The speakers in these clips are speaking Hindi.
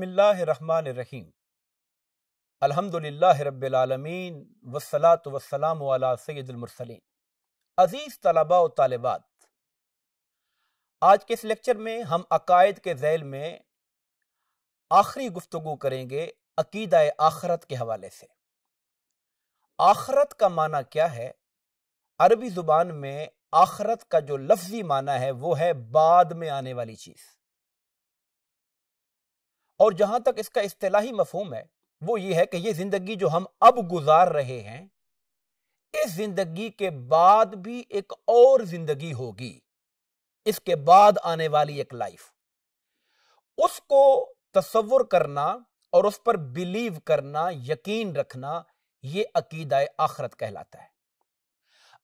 बसमीम अल्हम्दुलिल्लाह रब्बिलालमीन वसलात वसलाम अला अज़ीज़ तलबा व तालबात आज के इस लेक्चर में हम अकायद के जैल में आखिरी गुफ्तु करेंगे अकीद आखरत के हवाले से आखरत का माना क्या है अरबी ज़ुबान में आखरत का जो लफ्ज़ी माना है वो है बाद में आने वाली चीज़ और जहां तक इसका इस्तलाही मफहम है वो ये है कि ये जिंदगी जो हम अब गुजार रहे हैं इस जिंदगी के बाद भी एक और जिंदगी होगी इसके बाद आने वाली एक लाइफ उसको तस्वुर करना और उस पर बिलीव करना यकीन रखना यह अकीदा आखरत कहलाता है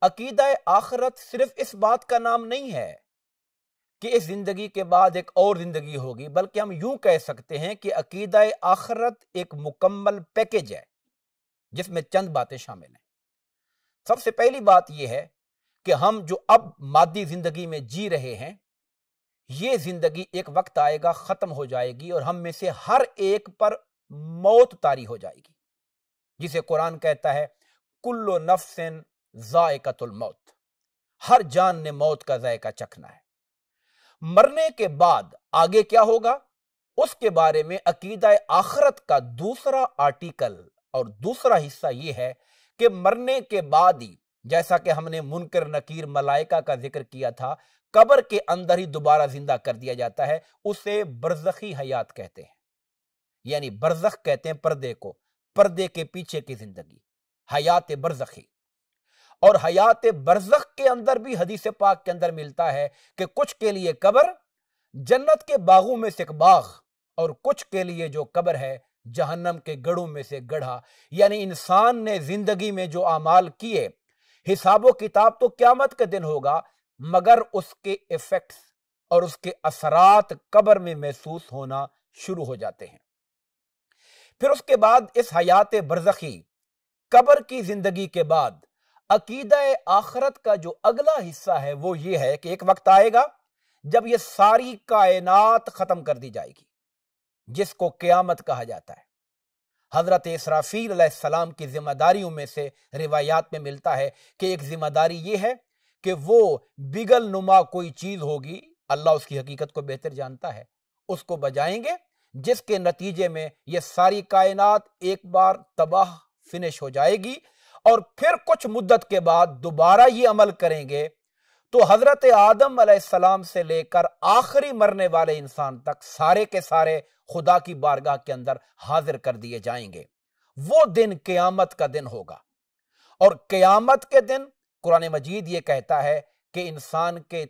अकीदा आखरत सिर्फ इस बात का नाम नहीं है कि इस ज़िंदगी के बाद एक और ज़िंदगी होगी बल्कि हम यूं कह सकते हैं कि अकीदा आखरत एक मुकम्मल पैकेज है जिसमें चंद बातें शामिल हैं सबसे पहली बात यह है कि हम जो अब मादी ज़िंदगी में जी रहे हैं ये ज़िंदगी एक वक्त आएगा ख़त्म हो जाएगी और हम में से हर एक पर मौत तारी हो जाएगी जिसे कुरान कहता है कुल्लो नफसन जायकतुल मौत हर जान ने मौत का जायका चखना है मरने के बाद आगे क्या होगा उसके बारे में अकीदा आखरत का दूसरा आर्टिकल और दूसरा हिस्सा यह है कि मरने के बाद ही जैसा कि हमने मुनकर नकीर मलाइका का जिक्र किया था कबर के अंदर ही दोबारा जिंदा कर दिया जाता है उसे बरजखी हयात कहते हैं यानी बरजख कहते हैं पर्दे को पर्दे के पीछे की जिंदगी हयात बरजखी और हयात बरजख के अंदर भी हदीस पाक के अंदर मिलता है कि कुछ के लिए कबर जन्नत के बागों में से बाग और कुछ के लिए जो कबर है जहन्नम के गढ़ों में से गढ़ा यानी इंसान ने जिंदगी में जो अमाल किए हिसाबो किताब तो क्यामत के दिन होगा मगर उसके इफेक्ट्स और उसके असरात कबर में महसूस होना शुरू हो जाते हैं फिर उसके बाद इस हयात बरजखी कबर की जिंदगी के बाद अकीदा आखरत का जो अगला हिस्सा है वो ये है कि एक वक्त आएगा जब ये सारी कायनात खत्म कर दी जाएगी जिसको क्यामत कहा जाता है हजरत इसराफील की जिम्मेदारियों में से रिवायात में मिलता है कि एक जिम्मेदारी ये है कि वो बिगल नुमा कोई चीज होगी अल्लाह उसकी हकीकत को बेहतर जानता है उसको बजाएंगे जिसके नतीजे में यह सारी कायनात एक बार तबाह फिनिश हो जाएगी और फिर कुछ मुद्दत के बाद दोबारा ये अमल करेंगे तो हजरत आदम सलाम से लेकर आखिरी मरने वाले इंसान तक सारे के सारे खुदा की बारगाह के अंदर हाजिर कर दिए जाएंगे वो दिन क्यामत का दिन होगा और क्यामत के दिन कुरान मजीद ये कहता है कि इंसान के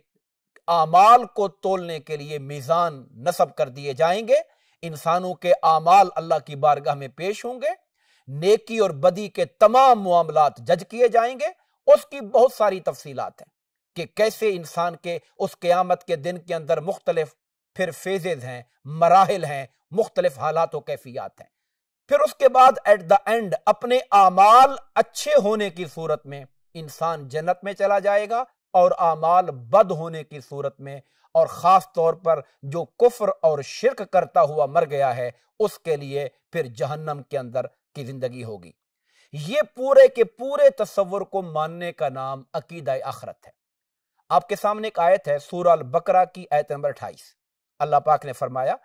आमाल को तोलने के लिए मीज़ान नसब कर दिए जाएंगे इंसानों के आमाल अल्लाह की बारगाह में पेश होंगे नेकी और बदी के तमाम मामलात जज किए जाएंगे उसकी बहुत सारी तफसीलात हैं कि कैसे इंसान के उस क़्यामत के दिन के अंदर मुख्तलिफ फिर फेजेज हैं मराहल हैं मुख्तलिफ हालात और कैफियात हैं फिर उसके बाद एट द एंड अपने आमाल अच्छे होने की सूरत में इंसान जन्नत में चला जाएगा और आमाल बद होने की सूरत में और ख़ास तौर पर जो कुफर और शिरक करता हुआ मर गया है उसके लिए फिर जहन्नम के अंदर की जिंदगी होगी ये पूरे के पूरे तस्वर को मानने का नाम अकीद आखरत है आपके सामने एक आयत है सूर अल बकरा की आयत नंबर अठाईस अल्लाह पाक ने फरमाया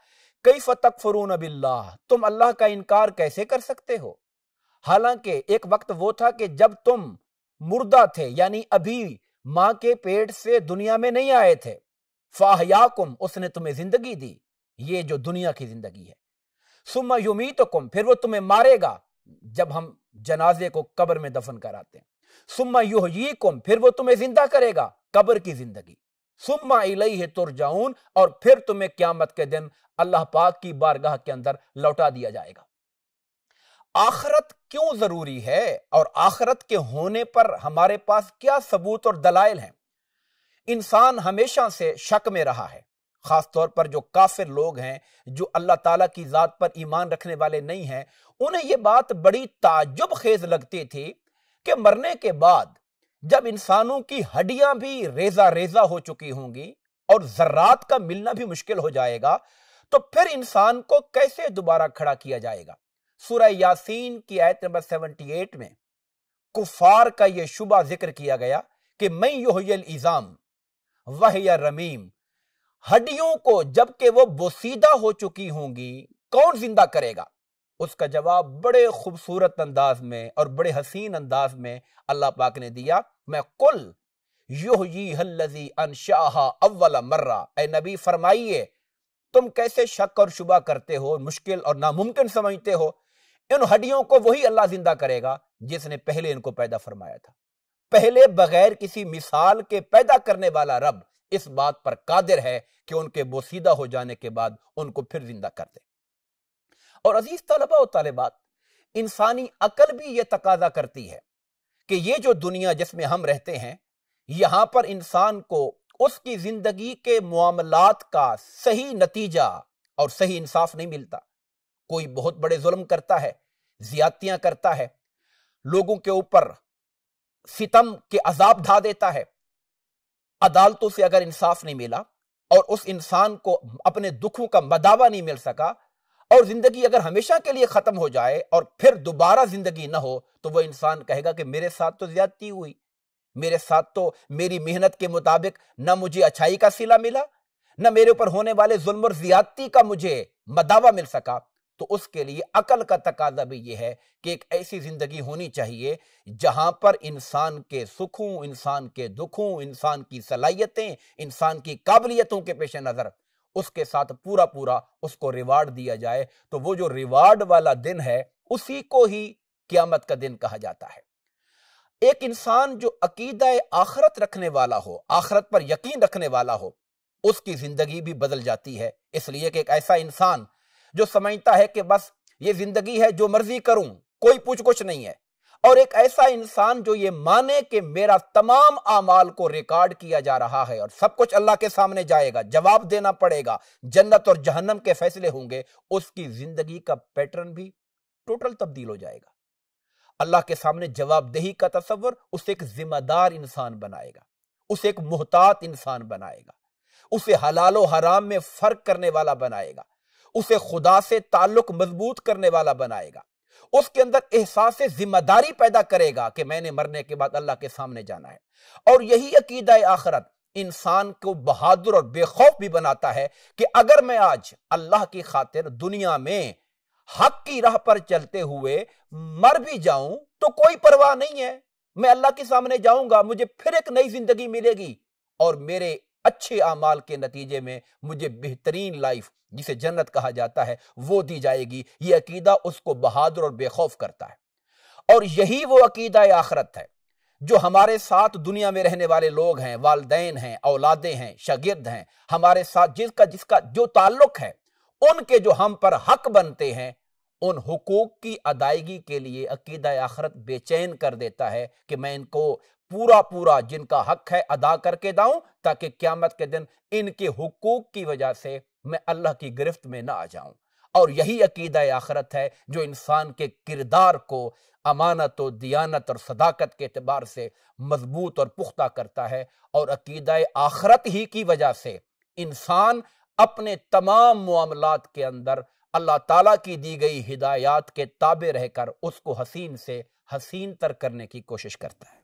कई फतक फरून अबिल्लाह तुम अल्लाह का इनकार कैसे कर सकते हो हालांकि एक वक्त वो था कि जब तुम मुर्दा थे यानी अभी मां के पेट से दुनिया में नहीं आए थे फाहयाकुम उसने तुम्हें जिंदगी दी ये जो दुनिया की जिंदगी है सुम्मा युमी तो कुम फिर वो तुम्हें मारेगा जब हम जनाजे को कब्र में दफन कराते हैं सुम्मा युही कुम फिर वो तुम्हें जिंदा करेगा कब्र की जिंदगी सुम्मा इलई तुरजाउन और फिर तुम्हें क्यामत के दिन अल्लाह पाक की बारगाह के अंदर लौटा दिया जाएगा आखरत क्यों जरूरी है और आखरत के होने पर हमारे पास क्या सबूत और दलाइल हैं इंसान हमेशा से शक में रहा है ख़ास तौर पर जो काफिर लोग हैं जो अल्लाह ताला की ज़ात पर ईमान रखने वाले नहीं हैं उन्हें यह बात बड़ी ताजुब खेज लगती थी कि मरने के बाद जब इंसानों की हड्डियां भी रेजा रेजा हो चुकी होंगी और जर्रात का मिलना भी मुश्किल हो जाएगा तो फिर इंसान को कैसे दोबारा खड़ा किया जाएगा सूरह यासीन की आयत नंबर एट में कुफार का यह शुबा जिक्र किया गया कि मैं योहल इज़ाम वह या रमीम हड्डियों को जबकि वो बोसीदा हो चुकी होंगी कौन जिंदा करेगा उसका जवाब बड़े खूबसूरत अंदाज में और बड़े हसीन अंदाज में अल्लाह पाक ने दिया मैं कुल युजी अनशाह अव्वल मर्रा ए नबी फरमाइए तुम कैसे शक और शुबा करते हो मुश्किल और नामुमकिन समझते हो इन हड्डियों को वही अल्लाह जिंदा करेगा जिसने पहले इनको पैदा फरमाया था पहले बगैर किसी मिसाल के पैदा करने वाला रब इस बात पर कादिर है कि उनके बोसीदा हो जाने के बाद उनको फिर जिंदा कर दे और अजीज तलबा और तलबात इंसानी अकल भी यह तकाजा करती है कि ये जो दुनिया जिसमें हम रहते हैं यहां पर इंसान को उसकी जिंदगी के मामलात का सही नतीजा और सही इंसाफ नहीं मिलता कोई बहुत बड़े जुल्म करता है ज्यादतियां करता है लोगों के ऊपर सितम के अजाब ढा देता है अदालतों से अगर इंसाफ नहीं मिला और उस इंसान को अपने दुखों का मदावा नहीं मिल सका और जिंदगी अगर हमेशा के लिए खत्म हो जाए और फिर दोबारा जिंदगी ना हो तो वह इंसान कहेगा कि मेरे साथ तो ज्यादती हुई मेरे साथ तो मेरी मेहनत के मुताबिक ना मुझे अच्छाई का सिला मिला न मेरे ऊपर होने वाले जुल्म और ज्यादती का मुझे मदावा मिल सका तो उसके लिए अकल का तकाजा भी यह है कि एक ऐसी ज़िंदगी होनी चाहिए जहां पर इंसान के सुखों इंसान के दुखों इंसान की सलाहियतें इंसान की काबिलियतों के पेश नज़र उसके साथ पूरा पूरा उसको रिवार्ड दिया जाए तो वो जो रिवार्ड वाला दिन है उसी को ही क्यामत का दिन कहा जाता है एक इंसान जो अकीदा आखरत रखने वाला हो आखरत पर यकीन रखने वाला हो उसकी जिंदगी भी बदल जाती है इसलिए कि एक ऐसा इंसान जो समझता है कि बस ये जिंदगी है जो मर्जी करूं कोई पूछ कुछ नहीं है और एक ऐसा इंसान जो ये माने कि मेरा तमाम आमाल को रिकॉर्ड किया जा रहा है और सब कुछ अल्लाह के सामने जाएगा जवाब देना पड़ेगा जन्नत और जहन्नम के फैसले होंगे उसकी जिंदगी का पैटर्न भी टोटल तब्दील हो जाएगा अल्लाह के सामने जवाबदेही का तस्वर उसे एक जिम्मेदार इंसान बनाएगा उसे एक मोहतात इंसान बनाएगा उसे हलालो हराम में फर्क करने वाला बनाएगा उसे खुदा से ताल्लुक मजबूत करने वाला बनाएगा उसके अंदर एहसास जिम्मेदारी पैदा करेगा कि मैंने मरने के बाद अल्लाह के सामने जाना है और यही अकीदा आखरत इंसान को बहादुर और बेखौफ भी बनाता है कि अगर मैं आज अल्लाह की खातिर दुनिया में हक की राह पर चलते हुए मर भी जाऊं तो कोई परवाह नहीं है मैं अल्लाह के सामने जाऊंगा मुझे फिर एक नई जिंदगी मिलेगी और मेरे अच्छे अमाल के नतीजे में मुझे बेहतरीन लाइफ जिसे जन्नत कहा जाता है वो दी जाएगी ये अकीदा उसको बहादुर और बेखौफ करता है और यही वो अकीदा आखरत है जो हमारे साथ दुनिया में रहने वाले लोग हैं वालदेन हैं औलादे हैं शागिर्द हैं हमारे साथ जिसका जिसका जो ताल्लुक है उनके जो हम पर हक बनते हैं उन हकूक़ की अदायगी के लिए अकीद आखरत बेचैन कर देता है कि मैं इनको पूरा पूरा जिनका हक है अदा करके दाऊं ताकि क्यामत के दिन इनके हकूक़ की वजह से मैं अल्लाह की गिरफ्त में ना आ जाऊं और यही अकीद आखरत है जो इंसान के किरदार को अमानत और दियानत और सदाकत के अतबार से मजबूत और पुख्ता करता है और अकीद आखरत ही की वजह से इंसान अपने तमाम मामलात के अंदर अल्लाह ताला की दी गई हिदायत के ताबे रहकर उसको हसीन से हसीन तर करने की कोशिश करता है